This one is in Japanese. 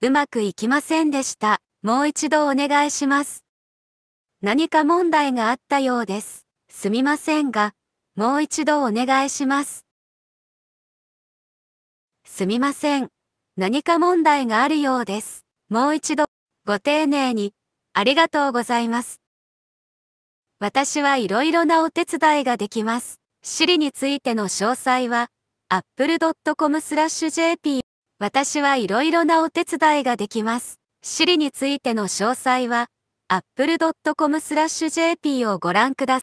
うまくいきませんでした。もう一度お願いします。何か問題があったようです。すみませんが、もう一度お願いします。すみません。何か問題があるようです。もう一度、ご丁寧に、ありがとうございます。私はいろいろなお手伝いができます。シリについての詳細は、apple.com スラッシュ jp 私はいろいろなお手伝いができます。Siri についての詳細は apple.com/jp スラッシュをご覧ください。